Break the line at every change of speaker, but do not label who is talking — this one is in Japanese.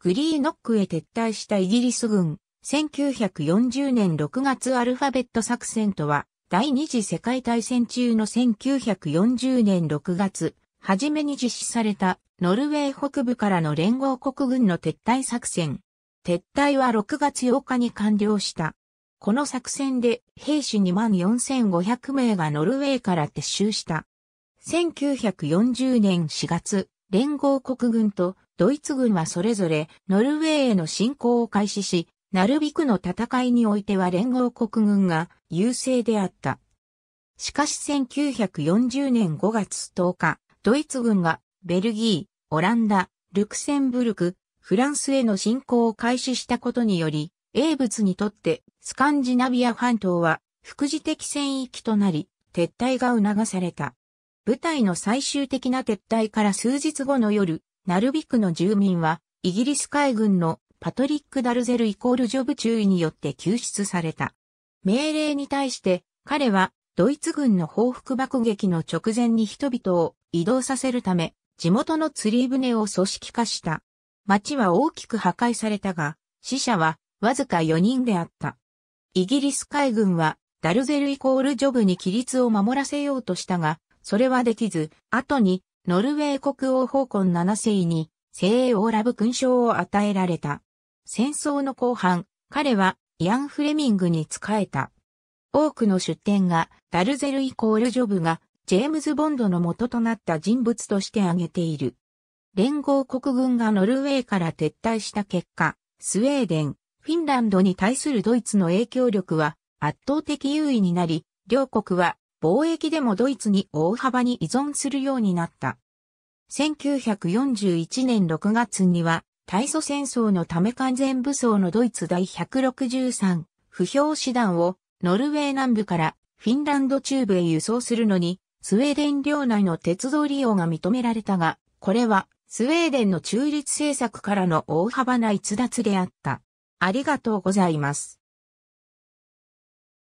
グリーノックへ撤退したイギリス軍、1940年6月アルファベット作戦とは、第二次世界大戦中の1940年6月、初めに実施されたノルウェー北部からの連合国軍の撤退作戦。撤退は6月8日に完了した。この作戦で兵士24,500名がノルウェーから撤収した。1940年4月、連合国軍とドイツ軍はそれぞれノルウェーへの侵攻を開始し、ナルビクの戦いにおいては連合国軍が優勢であった。しかし1940年5月10日、ドイツ軍がベルギー、オランダ、ルクセンブルク、フランスへの侵攻を開始したことにより、英仏にとってスカンジナビア半島は副次的戦域となり、撤退が促された。部隊の最終的な撤退から数日後の夜、ナルビクの住民は、イギリス海軍のパトリック・ダルゼルイコールジョブ注意によって救出された。命令に対して、彼は、ドイツ軍の報復爆撃の直前に人々を移動させるため、地元の釣り船を組織化した。町は大きく破壊されたが、死者はわずか4人であった。イギリス海軍は、ダルゼルイコールジョブに規律を守らせようとしたが、それはできず、後にノルウェー国王奉魂七7世に、聖オーラブ勲章を与えられた。戦争の後半、彼はイアン・フレミングに仕えた。多くの出典が、ダルゼルイコールジョブが、ジェームズ・ボンドの元となった人物として挙げている。連合国軍がノルウェーから撤退した結果、スウェーデン、フィンランドに対するドイツの影響力は圧倒的優位になり、両国は貿易でもドイツに大幅に依存するようになった。1941年6月には、大祖戦争のため完全武装のドイツ第163不評師団をノルウェー南部からフィンランド中部へ輸送するのに、スウェーデン領内の鉄道利用が認められたが、これはスウェーデンの中立政策からの大幅な逸脱であった。ありがとうございます。